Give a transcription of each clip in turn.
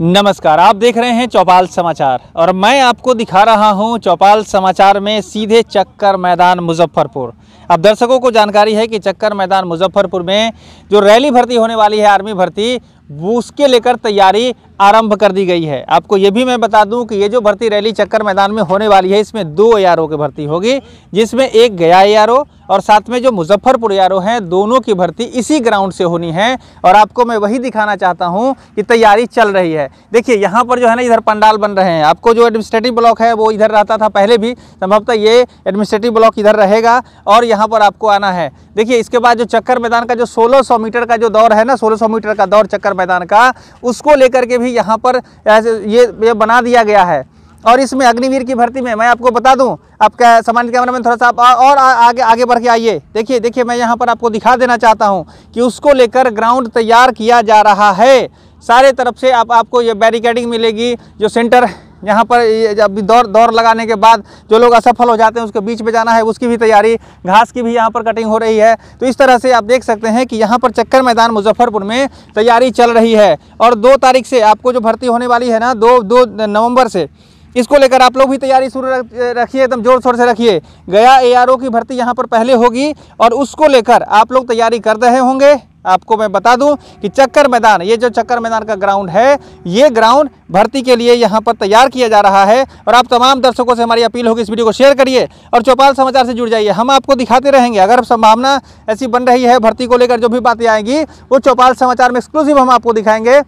नमस्कार आप देख रहे हैं चौपाल समाचार और मैं आपको दिखा रहा हूं चौपाल समाचार में सीधे चक्कर मैदान मुजफ्फरपुर अब दर्शकों को जानकारी है कि चक्कर मैदान मुजफ्फरपुर में जो रैली भर्ती होने वाली है आर्मी भर्ती उसके लेकर तैयारी आरंभ कर दी गई है आपको ये भी मैं बता दूं कि ये जो भर्ती रैली चक्कर मैदान में होने वाली है इसमें दो ए की भर्ती होगी जिसमें एक गया ए और साथ में जो मुजफ्फरपुर यारो हैं दोनों की भर्ती इसी ग्राउंड से होनी है और आपको मैं वही दिखाना चाहता हूँ कि तैयारी चल रही है देखिए यहाँ पर जो है ना इधर पंडाल बन रहे हैं आपको जो एडमिनिस्ट्रेटिव ब्लॉक है वो इधर रहता था पहले भी संभवतः ये एडमिनिस्ट्रेटिव ब्लॉक इधर रहेगा और यहाँ पर आपको आना है देखिए इसके बाद जो चक्कर मैदान का जो सोलह मीटर का जो दौर है ना सोलह मीटर का दौर चक्कर मैदान का उसको लेकर के भी यहाँ पर ये, ये बना दिया गया है और इसमें अग्निवीर की भर्ती में मैं आपको बता दूं आपका सामान्य कैमरा में थोड़ा सा आप और आ, आगे आगे बढ़ के आइए देखिए देखिए मैं यहाँ पर आपको दिखा देना चाहता हूँ कि उसको लेकर ग्राउंड तैयार किया जा रहा है सारे तरफ से आप आपको ये बैरिकेडिंग मिलेगी जो सेंटर यहाँ पर जब दौड़ दौड़ लगाने के बाद जो लोग असफल हो जाते हैं उसके बीच में जाना है उसकी भी तैयारी घास की भी यहाँ पर कटिंग हो रही है तो इस तरह से आप देख सकते हैं कि यहाँ पर चक्कर मैदान मुजफ्फरपुर में तैयारी चल रही है और दो तारीख से आपको जो भर्ती होने वाली है ना दो दो नवंबर से इसको लेकर आप लोग भी तैयारी शुरू रखिए एकदम जोर शोर से रखिए गया एआरओ की भर्ती यहाँ पर पहले होगी और उसको लेकर आप लोग तैयारी कर रहे होंगे आपको मैं बता दूं कि चक्कर मैदान ये जो चक्कर मैदान का ग्राउंड है ये ग्राउंड भर्ती के लिए यहाँ पर तैयार किया जा रहा है और आप तमाम दर्शकों से हमारी अपील होगी इस वीडियो को शेयर करिए और चौपाल समाचार से जुड़ जाइए हम आपको दिखाते रहेंगे अगर संभावना ऐसी बन रही है भर्ती को लेकर जो भी बातें आएंगी वो चौपाल समाचार में एक्सक्लूसिव हम आपको दिखाएंगे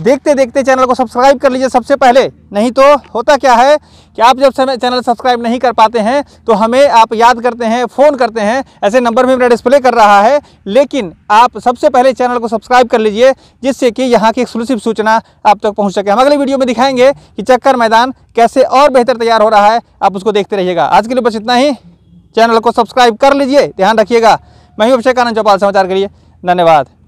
देखते देखते चैनल को सब्सक्राइब कर लीजिए सबसे पहले नहीं तो होता क्या है कि आप जब समय चैनल सब्सक्राइब नहीं कर पाते हैं तो हमें आप याद करते हैं फ़ोन करते हैं ऐसे नंबर में मेरा डिस्प्ले कर रहा है लेकिन आप सबसे पहले चैनल को सब्सक्राइब कर लीजिए जिससे कि यहाँ की एक्सक्लूसिव सूचना आप तक पहुँच सके हम अगले वीडियो में दिखाएंगे कि चक्कर मैदान कैसे और बेहतर तैयार हो रहा है आप उसको देखते रहिएगा आज के लिए बस इतना ही चैनल को सब्सक्राइब कर लीजिए ध्यान रखिएगा मैं ही अभिषेक आनंद चौपाल समाचार के लिए धन्यवाद